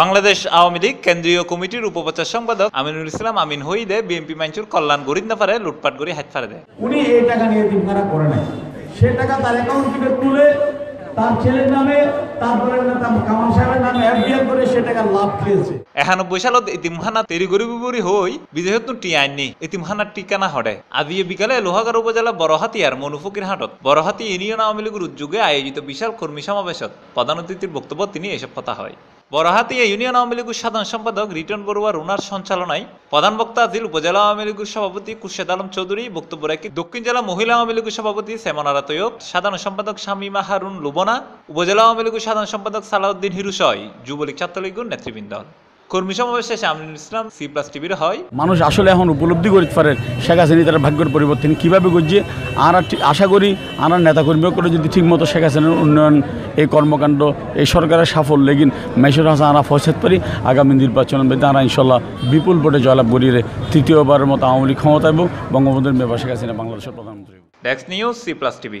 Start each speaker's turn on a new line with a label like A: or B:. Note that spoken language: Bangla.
A: বাংলাদেশ আওয়ামী লীগ কেন্দ্রীয় কমিটির উপপ্রচার সম্পাদক আমিনুল ইসলাম আমিন হইদে বিএনপি মাইনচুর কল্যাণ গরিব না পারে লুটপাট করে হাত ফারে দেয়
B: উনি এই টাকা নিয়ে দিন দিনখানা করে নাই সে টাকা তার অ্যাকাউন্ট থেকে তুলে তার ছেলের নামে তারপরে কামাল সাহেবের নামে এফডিআর করে সে টাকা লাভ খেয়েছে
A: একানব্বই সালত ইতিমহানা তেরি গরিবুরি হই বিজেহেতু টিয়াইনি ইতিমহানার ঠিকানা হডে আজি বিকালে লোহাগার উপজেলা বড়হাতিয়ার মনুফকির হাটত বড়হাতি ইউনিয়ন আওয়ামী লীগের উদ্যোগে আয়োজিত বিশাল কর্মী সমাবেশত প্রধান অতিথির বক্তব্য তিনি এসব কথা হয় বড়হাতিয়া ইউনিয়ন আওয়ামী লীগের সাধারণ সম্পাদক রিটন বড়ুয়া রুনার সঞ্চালনায় প্রধান বক্তা দিল উপজেলা আওয়ামী লীগের সভাপতি কুশেদ আলম চৌধুরী বক্তব্য রাখি দক্ষিণ জেলা মহিলা আওয়ামী লীগের সভাপতি সেমনারা তৈয়ব সাধারণ সম্পাদক শামীমা হারুন লুবনা উপজেলা আওয়ামী লীগের সাধারণ সম্পাদক সালাউদ্দিন হিরুসয় যুবলীগ ছাত্রলীগের নেতৃবৃন্দ কর্মী সমাবেশ শেষে আমিনুল ইসলাম সি প্লাস টিভির হয়
C: মানুষ আসলে এখন উপলব্ধি করতে পারে শেখ হাসিনা তার ভাগ্যের পরিবর্তন কীভাবে করছে আর আশা করি আর নেতাকর্মীও করে যদি ঠিকমতো শেখ হাসিনার উন্নয়ন এই কর্মকাণ্ড এই সরকারের সাফল্য কিন মেশুর হাসান আনা ফসেদ পারি আগামী নির্বাচন তারা ইনশাল্লাহ বিপুল ভোটে জয়লাভ করিয়ে তৃতীয়বারের মতো আওয়ামী লীগ ক্ষমতা এবং বঙ্গবন্ধুর মেয়ে শেখ হাসিনা
B: বাংলাদেশের প্রধানমন্ত্রী
A: ডেক্স নিউজ সি প্লাস টিভি